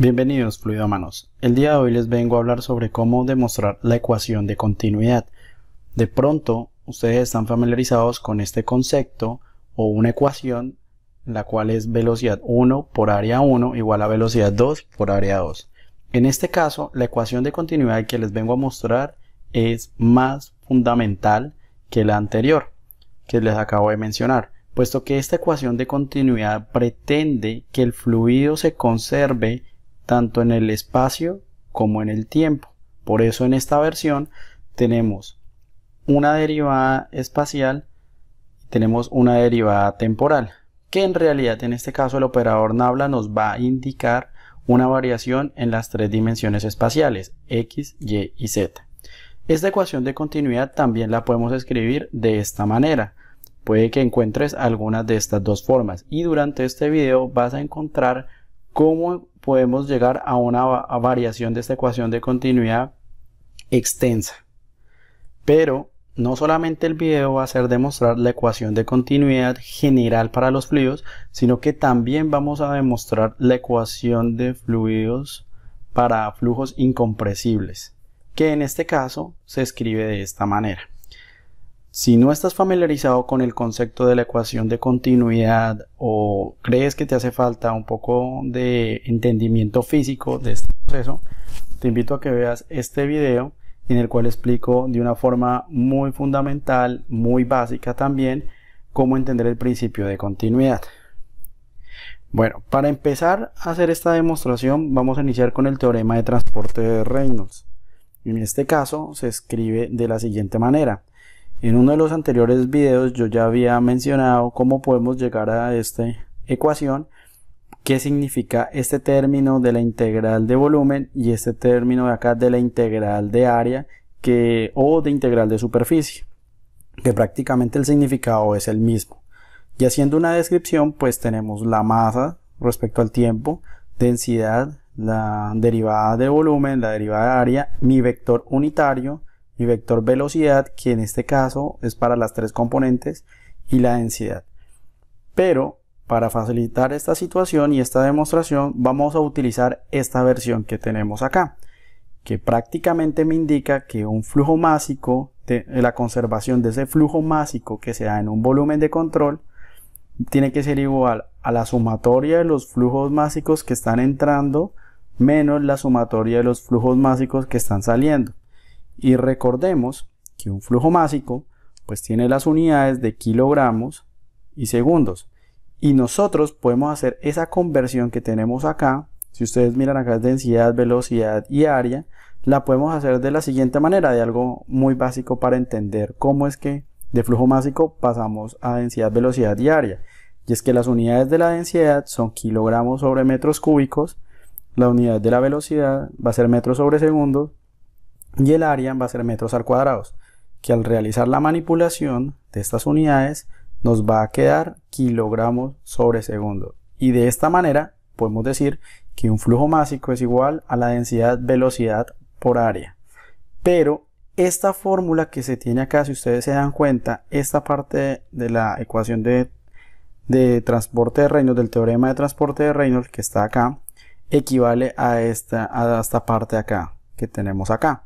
Bienvenidos fluido manos, El día de hoy les vengo a hablar sobre cómo demostrar la ecuación de continuidad. De pronto, ustedes están familiarizados con este concepto o una ecuación la cual es velocidad 1 por área 1 igual a velocidad 2 por área 2. En este caso, la ecuación de continuidad que les vengo a mostrar es más fundamental que la anterior que les acabo de mencionar, puesto que esta ecuación de continuidad pretende que el fluido se conserve tanto en el espacio como en el tiempo. Por eso en esta versión tenemos una derivada espacial, y tenemos una derivada temporal, que en realidad en este caso el operador nabla nos va a indicar una variación en las tres dimensiones espaciales, x, y y z. Esta ecuación de continuidad también la podemos escribir de esta manera. Puede que encuentres algunas de estas dos formas y durante este video vas a encontrar cómo podemos llegar a una variación de esta ecuación de continuidad extensa. Pero no solamente el video va a ser demostrar la ecuación de continuidad general para los fluidos, sino que también vamos a demostrar la ecuación de fluidos para flujos incompresibles, que en este caso se escribe de esta manera. Si no estás familiarizado con el concepto de la ecuación de continuidad o crees que te hace falta un poco de entendimiento físico de este proceso, te invito a que veas este video en el cual explico de una forma muy fundamental, muy básica también, cómo entender el principio de continuidad. Bueno, para empezar a hacer esta demostración vamos a iniciar con el teorema de transporte de Reynolds. En este caso se escribe de la siguiente manera en uno de los anteriores videos yo ya había mencionado cómo podemos llegar a esta ecuación, qué significa este término de la integral de volumen y este término de acá de la integral de área que, o de integral de superficie, que prácticamente el significado es el mismo. Y haciendo una descripción, pues tenemos la masa respecto al tiempo, densidad, la derivada de volumen, la derivada de área, mi vector unitario, y vector velocidad, que en este caso es para las tres componentes, y la densidad. Pero para facilitar esta situación y esta demostración vamos a utilizar esta versión que tenemos acá, que prácticamente me indica que un flujo másico, de, eh, la conservación de ese flujo másico que se da en un volumen de control, tiene que ser igual a la sumatoria de los flujos másicos que están entrando menos la sumatoria de los flujos másicos que están saliendo. Y recordemos que un flujo másico pues tiene las unidades de kilogramos y segundos. Y nosotros podemos hacer esa conversión que tenemos acá, si ustedes miran acá es densidad, velocidad y área, la podemos hacer de la siguiente manera, de algo muy básico para entender cómo es que de flujo másico pasamos a densidad, velocidad y área. Y es que las unidades de la densidad son kilogramos sobre metros cúbicos, la unidad de la velocidad va a ser metros sobre segundos y el área va a ser metros al cuadrado, que al realizar la manipulación de estas unidades nos va a quedar kilogramos sobre segundo. Y de esta manera podemos decir que un flujo másico es igual a la densidad velocidad por área. Pero esta fórmula que se tiene acá, si ustedes se dan cuenta, esta parte de la ecuación de, transporte de Reynolds, del teorema de transporte de Reynolds que está acá, equivale a esta, a esta parte acá que tenemos acá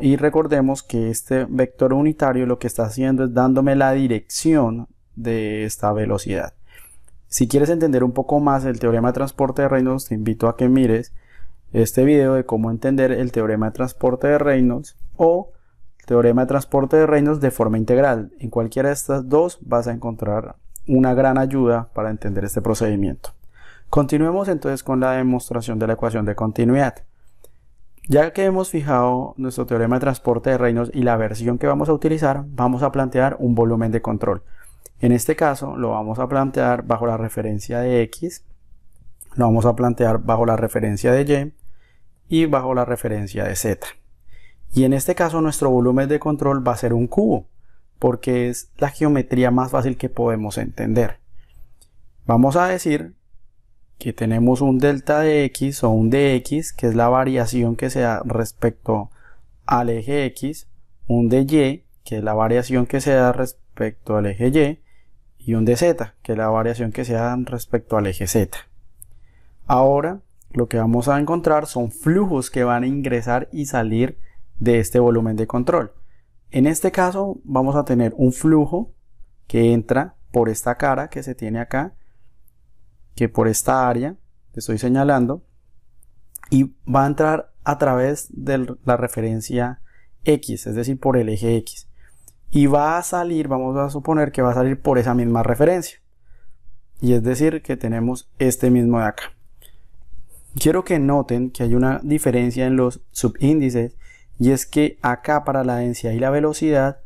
y recordemos que este vector unitario lo que está haciendo es dándome la dirección de esta velocidad. Si quieres entender un poco más el teorema de transporte de Reynolds, te invito a que mires este video de cómo entender el teorema de transporte de Reynolds o el teorema de transporte de Reynolds de forma integral. En cualquiera de estas dos vas a encontrar una gran ayuda para entender este procedimiento. Continuemos entonces con la demostración de la ecuación de continuidad. Ya que hemos fijado nuestro teorema de transporte de reinos y la versión que vamos a utilizar, vamos a plantear un volumen de control. En este caso lo vamos a plantear bajo la referencia de X, lo vamos a plantear bajo la referencia de Y y bajo la referencia de Z. Y en este caso nuestro volumen de control va a ser un cubo, porque es la geometría más fácil que podemos entender. Vamos a decir que tenemos un delta de x o un dx, que es la variación que se da respecto al eje x, un dy, que es la variación que se da respecto al eje y, y un dz, que es la variación que se da respecto al eje z. Ahora, lo que vamos a encontrar son flujos que van a ingresar y salir de este volumen de control. En este caso, vamos a tener un flujo que entra por esta cara que se tiene acá, que por esta área te estoy señalando y va a entrar a través de la referencia X, es decir, por el eje X. Y va a salir, vamos a suponer que va a salir por esa misma referencia. Y es decir, que tenemos este mismo de acá. Quiero que noten que hay una diferencia en los subíndices y es que acá para la densidad y la velocidad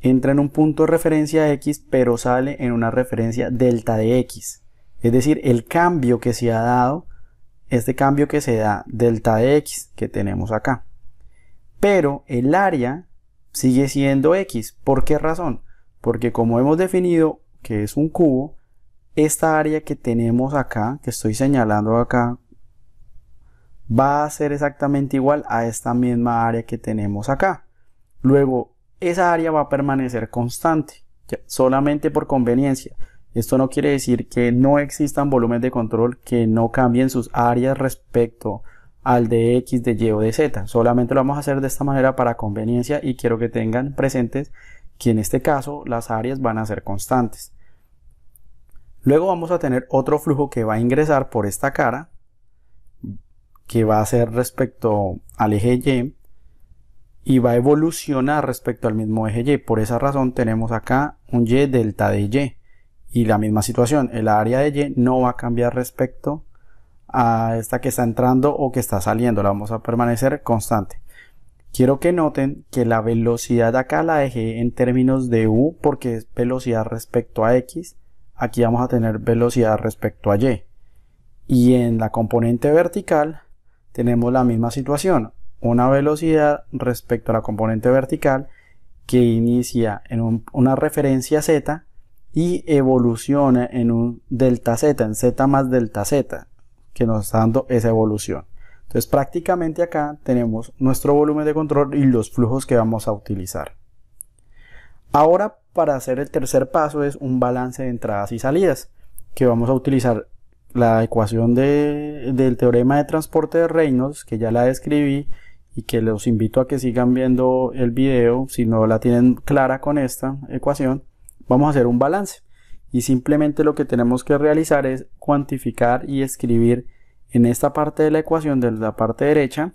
entra en un punto de referencia X pero sale en una referencia delta de X. Es decir, el cambio que se ha dado, este cambio que se da delta de x que tenemos acá. Pero el área sigue siendo x. ¿Por qué razón? Porque como hemos definido que es un cubo, esta área que tenemos acá, que estoy señalando acá, va a ser exactamente igual a esta misma área que tenemos acá. Luego, esa área va a permanecer constante, solamente por conveniencia. Esto no quiere decir que no existan volúmenes de control que no cambien sus áreas respecto al de X, de Y o de Z. Solamente lo vamos a hacer de esta manera para conveniencia y quiero que tengan presentes que en este caso las áreas van a ser constantes. Luego vamos a tener otro flujo que va a ingresar por esta cara, que va a ser respecto al eje Y y va a evolucionar respecto al mismo eje Y. Por esa razón tenemos acá un Y delta de Y. Y la misma situación, el área de Y no va a cambiar respecto a esta que está entrando o que está saliendo, la vamos a permanecer constante. Quiero que noten que la velocidad acá la eje en términos de U porque es velocidad respecto a X. Aquí vamos a tener velocidad respecto a Y. Y en la componente vertical tenemos la misma situación. Una velocidad respecto a la componente vertical que inicia en una referencia Z y evoluciona en un delta z, en z más delta z, que nos está dando esa evolución. Entonces prácticamente acá tenemos nuestro volumen de control y los flujos que vamos a utilizar. Ahora para hacer el tercer paso es un balance de entradas y salidas, que vamos a utilizar la ecuación del teorema de transporte de Reynolds, que ya la describí y que los invito a que sigan viendo el video si no la tienen clara con esta ecuación. Vamos a hacer un balance y simplemente lo que tenemos que realizar es cuantificar y escribir en esta parte de la ecuación de la parte derecha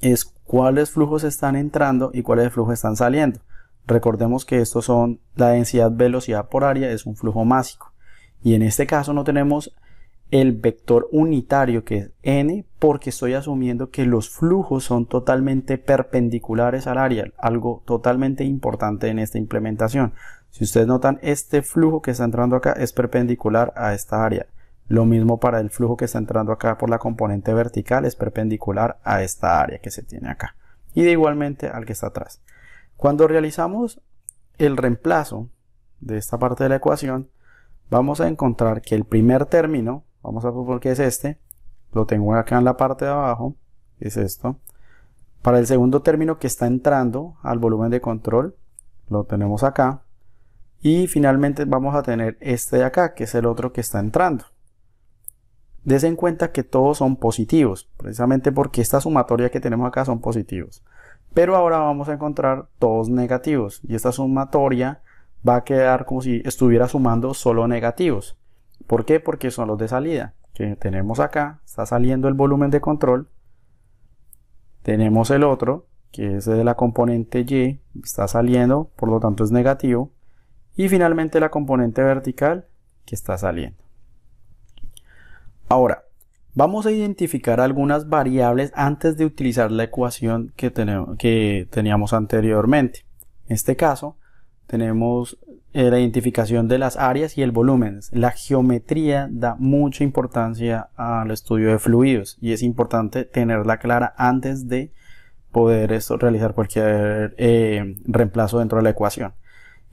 es cuáles flujos están entrando y cuáles flujos están saliendo. Recordemos que estos son la densidad velocidad por área es un flujo másico y en este caso no tenemos el vector unitario que es n porque estoy asumiendo que los flujos son totalmente perpendiculares al área, algo totalmente importante en esta implementación. Si ustedes notan, este flujo que está entrando acá es perpendicular a esta área. Lo mismo para el flujo que está entrando acá por la componente vertical es perpendicular a esta área que se tiene acá. Y de igualmente al que está atrás. Cuando realizamos el reemplazo de esta parte de la ecuación, vamos a encontrar que el primer término, vamos a por que es este, lo tengo acá en la parte de abajo, es esto. Para el segundo término que está entrando al volumen de control, lo tenemos acá. Y finalmente vamos a tener este de acá, que es el otro que está entrando. Dese en cuenta que todos son positivos, precisamente porque esta sumatoria que tenemos acá son positivos. Pero ahora vamos a encontrar todos negativos y esta sumatoria va a quedar como si estuviera sumando solo negativos. ¿Por qué? Porque son los de salida tenemos acá, está saliendo el volumen de control. Tenemos el otro, que es de la componente Y, está saliendo, por lo tanto es negativo y finalmente la componente vertical que está saliendo. Ahora, vamos a identificar algunas variables antes de utilizar la ecuación que, teníamos anteriormente. En este caso, tenemos eh, la identificación de las áreas y el volumen. La geometría da mucha importancia al estudio de fluidos y es importante tenerla clara antes de poder realizar cualquier eh, reemplazo dentro de la ecuación.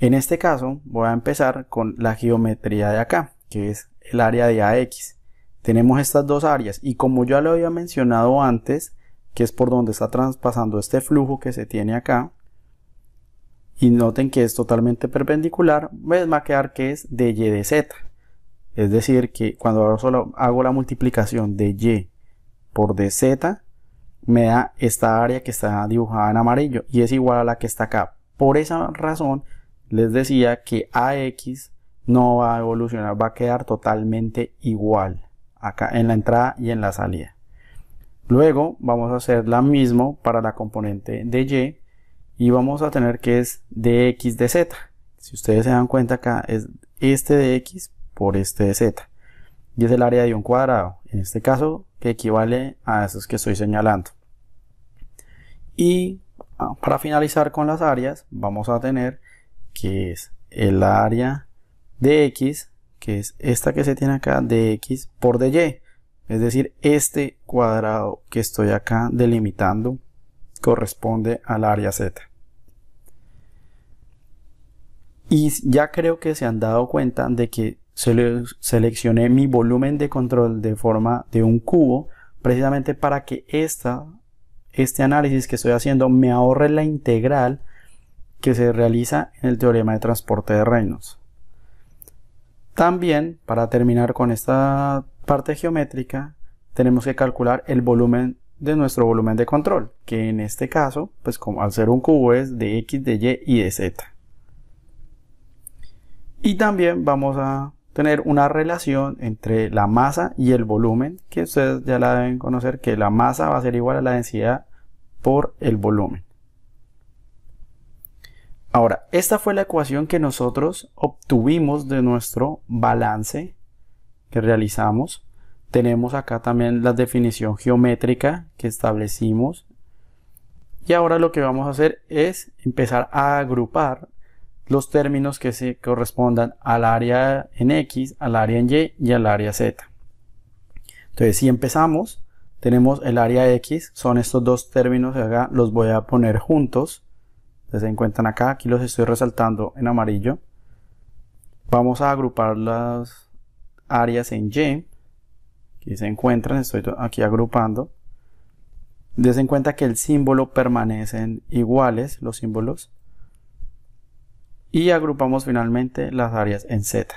En este caso voy a empezar con la geometría de acá, que es el área de AX. Tenemos estas dos áreas y como ya lo había mencionado antes, que es por donde está traspasando este flujo que se tiene acá, y noten que es totalmente perpendicular, me pues va a quedar que es de y de z. Es decir, que cuando ahora solo hago la multiplicación de y por dz, me da esta área que está dibujada en amarillo y es igual a la que está acá. Por esa razón les decía que AX no va a evolucionar, va a quedar totalmente igual acá en la entrada y en la salida. Luego vamos a hacer la mismo para la componente de Y y vamos a tener que es dx de z. Si ustedes se dan cuenta acá es este de x por este de z. Y es el área de un cuadrado, en este caso que equivale a esos que estoy señalando. Y ah, para finalizar con las áreas vamos a tener que es el área de X, que es esta que se tiene acá, de X por de Y. Es decir, este cuadrado que estoy acá delimitando corresponde al área Z. Y ya creo que se han dado cuenta de que seleccioné mi volumen de control de forma de un cubo precisamente para que esta, este análisis que estoy haciendo me ahorre la integral que se realiza en el teorema de transporte de reinos. También, para terminar con esta parte geométrica, tenemos que calcular el volumen de nuestro volumen de control, que en este caso, pues como al ser un cubo es de x, de y y de z. Y también vamos a tener una relación entre la masa y el volumen, que ustedes ya la deben conocer, que la masa va a ser igual a la densidad por el volumen. Ahora, esta fue la ecuación que nosotros obtuvimos de nuestro balance que realizamos. Tenemos acá también la definición geométrica que establecimos. Y ahora lo que vamos a hacer es empezar a agrupar los términos que se correspondan al área en X, al área en Y y al área Z. Entonces, si empezamos, tenemos el área X, son estos dos términos acá, los voy a poner juntos se encuentran acá, aquí los estoy resaltando en amarillo. Vamos a agrupar las áreas en Y. que se encuentran, estoy aquí agrupando. en cuenta que el símbolo permanecen iguales, los símbolos. Y agrupamos finalmente las áreas en Z.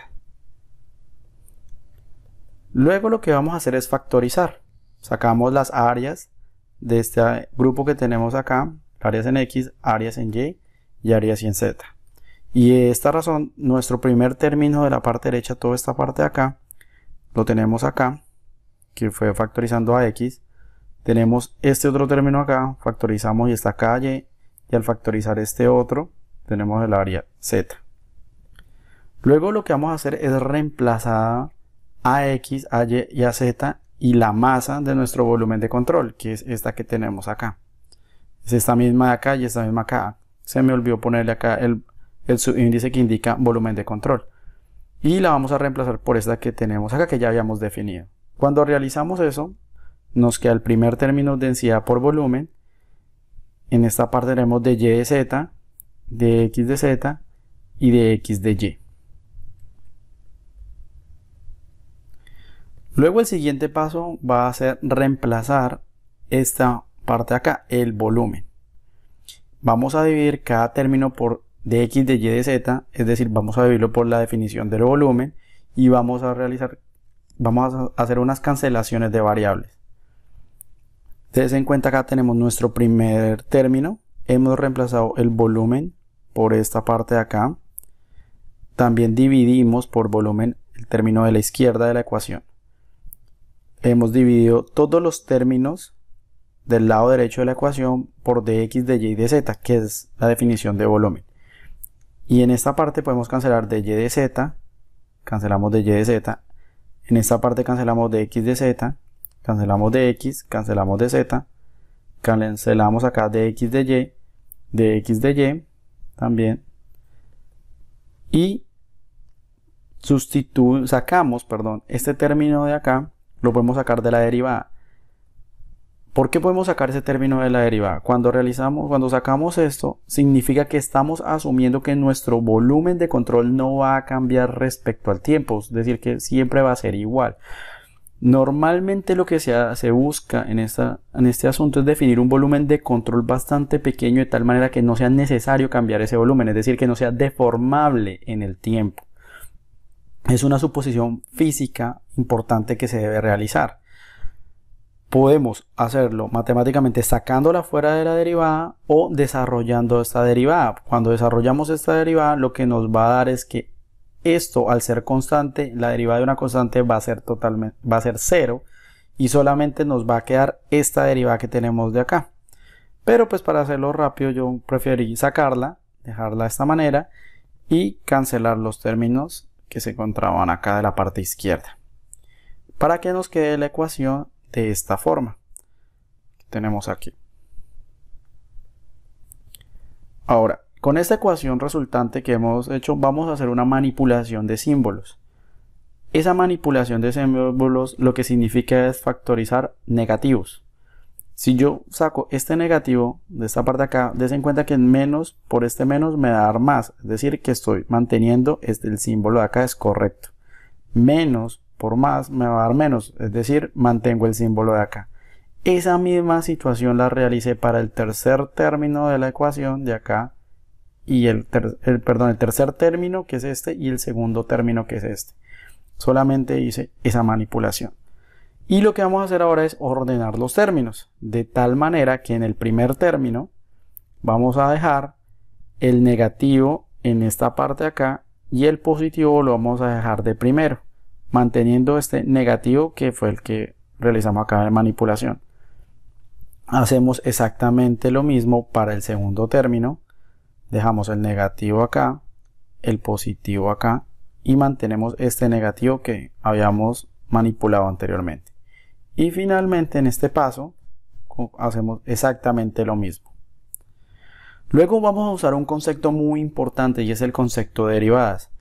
Luego lo que vamos a hacer es factorizar. Sacamos las áreas de este grupo que tenemos acá áreas en X, áreas en Y y áreas en Z. Y de esta razón, nuestro primer término de la parte derecha, toda esta parte de acá, lo tenemos acá, que fue factorizando a X. Tenemos este otro término acá, factorizamos y está acá Y, y al factorizar este otro, tenemos el área Z. Luego lo que vamos a hacer es reemplazar a X, a Y y a Z y la masa de nuestro volumen de control, que es esta que tenemos acá es esta misma de acá y esta misma acá. Se me olvidó ponerle acá el, el subíndice que indica volumen de control. Y la vamos a reemplazar por esta que tenemos acá que ya habíamos definido. Cuando realizamos eso, nos queda el primer término densidad por volumen. En esta parte tenemos de y de z, de x de z y de x de y. Luego el siguiente paso va a ser reemplazar esta parte de acá, el volumen. Vamos a dividir cada término por dx de y de z, es decir, vamos a dividirlo por la definición del volumen y vamos a realizar, vamos a hacer unas cancelaciones de variables. Entonces en cuenta acá tenemos nuestro primer término, hemos reemplazado el volumen por esta parte de acá. También dividimos por volumen el término de la izquierda de la ecuación. Hemos dividido todos los términos del lado derecho de la ecuación por dx de y de z, que es la definición de volumen. Y en esta parte podemos cancelar de de z, cancelamos de de z, en esta parte cancelamos de de z, cancelamos de x, cancelamos de z, cancelamos acá de de y, de de y también, y sustituimos, sacamos, perdón, este término de acá, lo podemos sacar de la derivada, ¿Por qué podemos sacar ese término de la derivada? Cuando realizamos, cuando sacamos esto, significa que estamos asumiendo que nuestro volumen de control no va a cambiar respecto al tiempo, es decir, que siempre va a ser igual. Normalmente lo que se, busca en este asunto es definir un volumen de control bastante pequeño de tal manera que no sea necesario cambiar ese volumen, es decir, que no sea deformable en el tiempo. Es una suposición física importante que se debe realizar podemos hacerlo matemáticamente sacándola fuera de la derivada o desarrollando esta derivada. Cuando desarrollamos esta derivada, lo que nos va a dar es que esto, al ser constante, la derivada de una constante va a ser totalmente, va a ser cero y solamente nos va a quedar esta derivada que tenemos de acá. Pero pues para hacerlo rápido yo preferí sacarla, dejarla de esta manera y cancelar los términos que se encontraban acá de la parte izquierda. Para que nos quede la ecuación de esta forma que tenemos aquí. Ahora, con esta ecuación resultante que hemos hecho, vamos a hacer una manipulación de símbolos. Esa manipulación de símbolos lo que significa es factorizar negativos. Si yo saco este negativo de esta parte de acá, des en cuenta que menos por este menos me da dar más. Es decir, que estoy manteniendo este, el símbolo de acá es correcto. Menos por más me va a dar menos, es decir, mantengo el símbolo de acá. Esa misma situación la realicé para el tercer término de la ecuación de acá y el, perdón, el tercer término que es este y el segundo término que es este. Solamente hice esa manipulación. Y lo que vamos a hacer ahora es ordenar los términos, de tal manera que en el primer término vamos a dejar el negativo en esta parte de acá y el positivo lo vamos a dejar de primero manteniendo este negativo que fue el que realizamos acá de manipulación. Hacemos exactamente lo mismo para el segundo término. Dejamos el negativo acá, el positivo acá y mantenemos este negativo que habíamos manipulado anteriormente. Y finalmente en este paso hacemos exactamente lo mismo. Luego vamos a usar un concepto muy importante y es el concepto de derivadas.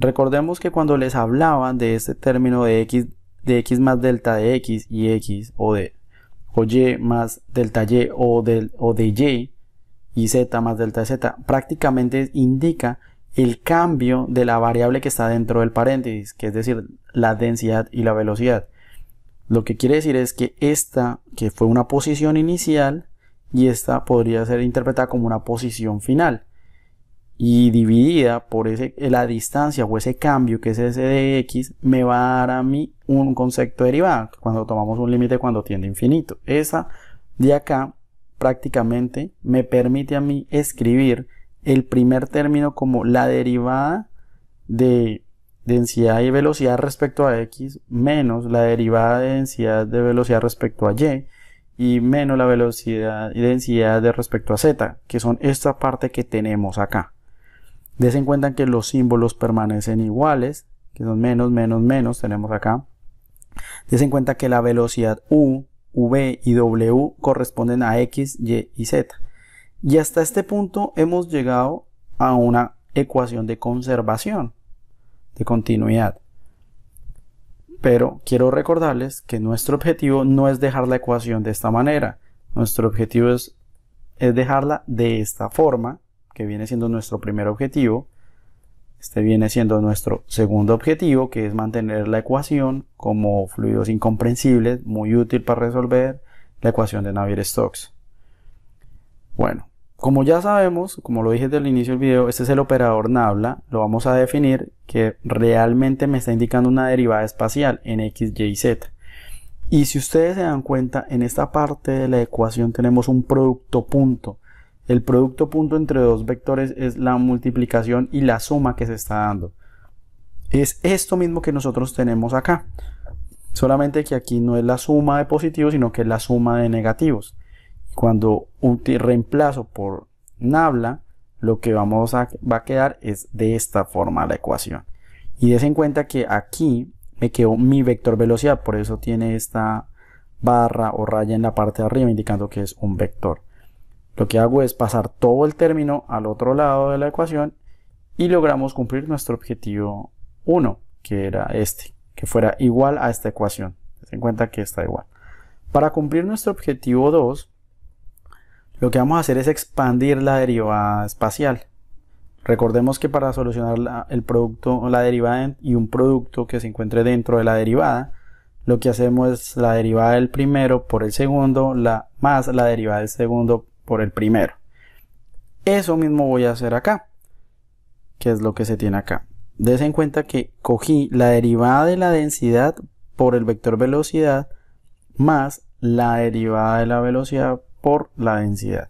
Recordemos que cuando les hablaba de este término de x, de x más delta de x y x o de o y más delta y o, del, o de y y z más delta z, prácticamente indica el cambio de la variable que está dentro del paréntesis, que es decir, la densidad y la velocidad. Lo que quiere decir es que esta, que fue una posición inicial, y esta podría ser interpretada como una posición final y dividida por ese, la distancia o ese cambio que es ese de x, me va a dar a mí un concepto derivado, cuando tomamos un límite cuando tiende a infinito. Esa de acá prácticamente me permite a mí escribir el primer término como la derivada de densidad y velocidad respecto a x menos la derivada de densidad de velocidad respecto a y y menos la velocidad y densidad de respecto a z, que son esta parte que tenemos acá. Desen cuenta que los símbolos permanecen iguales, que son menos, menos, menos, tenemos acá. Desen cuenta que la velocidad U, V y W corresponden a X, Y y Z. Y hasta este punto hemos llegado a una ecuación de conservación, de continuidad. Pero quiero recordarles que nuestro objetivo no es dejar la ecuación de esta manera. Nuestro objetivo es, es dejarla de esta forma que viene siendo nuestro primer objetivo. Este viene siendo nuestro segundo objetivo, que es mantener la ecuación como fluidos incomprensibles, muy útil para resolver la ecuación de Navier-Stokes. Bueno, como ya sabemos, como lo dije desde el inicio del video, este es el operador nabla, lo vamos a definir que realmente me está indicando una derivada espacial en x, y, z. Y si ustedes se dan cuenta, en esta parte de la ecuación tenemos un producto punto. El producto punto entre dos vectores es la multiplicación y la suma que se está dando. Es esto mismo que nosotros tenemos acá. Solamente que aquí no es la suma de positivos, sino que es la suma de negativos. Cuando reemplazo por nabla, lo que vamos a, va a quedar es de esta forma la ecuación. Y des en cuenta que aquí me quedó mi vector velocidad, por eso tiene esta barra o raya en la parte de arriba indicando que es un vector. Lo que hago es pasar todo el término al otro lado de la ecuación y logramos cumplir nuestro objetivo 1, que era este, que fuera igual a esta ecuación. Ten en cuenta que está igual. Para cumplir nuestro objetivo 2, lo que vamos a hacer es expandir la derivada espacial. Recordemos que para solucionar la, el producto, la derivada y un producto que se encuentre dentro de la derivada, lo que hacemos es la derivada del primero por el segundo, la, más la derivada del segundo por el primero. Eso mismo voy a hacer acá. que es lo que se tiene acá? Dese en cuenta que cogí la derivada de la densidad por el vector velocidad más la derivada de la velocidad por la densidad.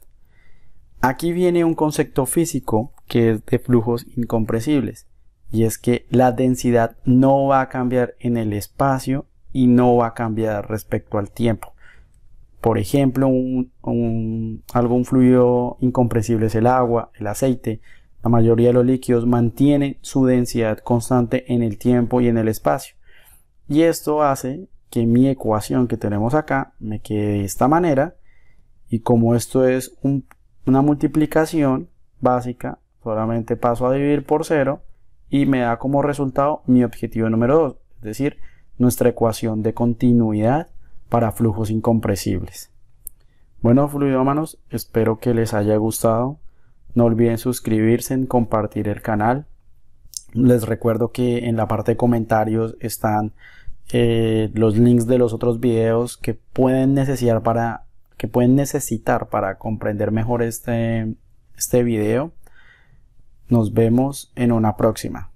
Aquí viene un concepto físico que es de flujos incompresibles y es que la densidad no va a cambiar en el espacio y no va a cambiar respecto al tiempo. Por ejemplo, algún fluido incompresible es el agua, el aceite. La mayoría de los líquidos mantiene su densidad constante en el tiempo y en el espacio. Y esto hace que mi ecuación que tenemos acá me quede de esta manera. Y como esto es una multiplicación básica, solamente paso a dividir por cero y me da como resultado mi objetivo número 2, es decir, nuestra ecuación de continuidad para flujos incompresibles. Bueno, fluidómanos, espero que les haya gustado. No olviden suscribirse, compartir el canal. Les recuerdo que en la parte de comentarios están eh, los links de los otros videos que pueden necesitar para, que pueden necesitar para comprender mejor este, este video. Nos vemos en una próxima.